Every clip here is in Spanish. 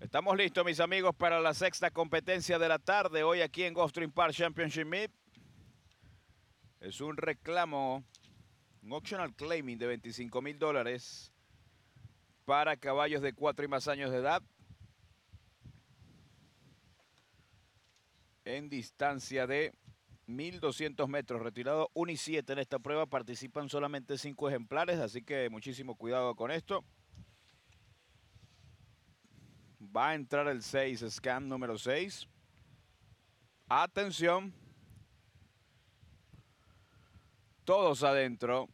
Estamos listos, mis amigos, para la sexta competencia de la tarde hoy aquí en Gulfstream Park Championship Meet. Es un reclamo, un optional claiming de 25 mil dólares para caballos de 4 y más años de edad. En distancia de 1200 metros, retirado 1 y 7 en esta prueba. Participan solamente 5 ejemplares, así que muchísimo cuidado con esto. Va a entrar el 6, scan número 6. Atención. Todos adentro.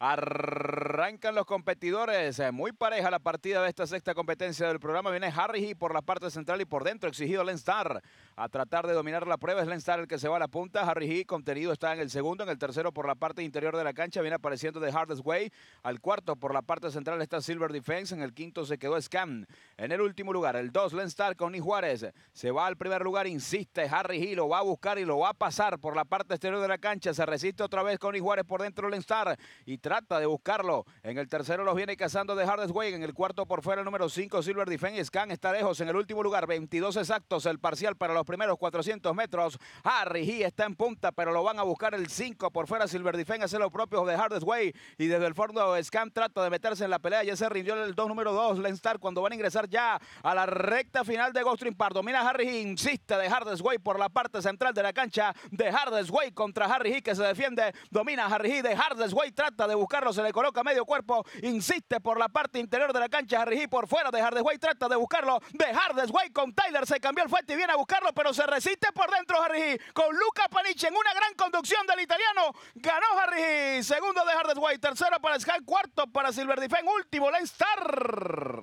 Arrancan los competidores. Eh, muy pareja la partida de esta sexta competencia del programa. Viene Harry por la parte central y por dentro. Exigido Lenstar a tratar de dominar la prueba. Es Lenstar el que se va a la punta. Harry G contenido está en el segundo. En el tercero por la parte interior de la cancha viene apareciendo The Hardest Way. Al cuarto por la parte central está Silver Defense. En el quinto se quedó Scan. En el último lugar el 2 Lenstar con Ni Se va al primer lugar. Insiste Harry G. Lo va a buscar y lo va a pasar por la parte exterior de la cancha. Se resiste otra vez con Ni por dentro Lenstar. Y Trata de buscarlo. En el tercero los viene cazando de Hardest Way. En el cuarto por fuera el número 5, Silver Defense. Scan está lejos en el último lugar. 22 exactos el parcial para los primeros 400 metros. Harry G está en punta, pero lo van a buscar el 5 por fuera. Silver Defense hace lo propio de Hardest Way. Y desde el fondo Scan trata de meterse en la pelea. Ya se rindió el 2 número 2, Lenstar, cuando van a ingresar ya a la recta final de Ghost Park. Domina Harry insiste de Hardest Way por la parte central de la cancha. De Hardest Way contra Harry G que se defiende. Domina Harry G de Hardest Way, trata de buscarlo, se le coloca medio cuerpo, insiste por la parte interior de la cancha, Harry por fuera de Way, trata de buscarlo, de Way, con Tyler, se cambió el fuerte y viene a buscarlo, pero se resiste por dentro Harry con Luca Paniche en una gran conducción del italiano, ganó Harry segundo de Way, tercero para Sky, cuarto para Silver último último Star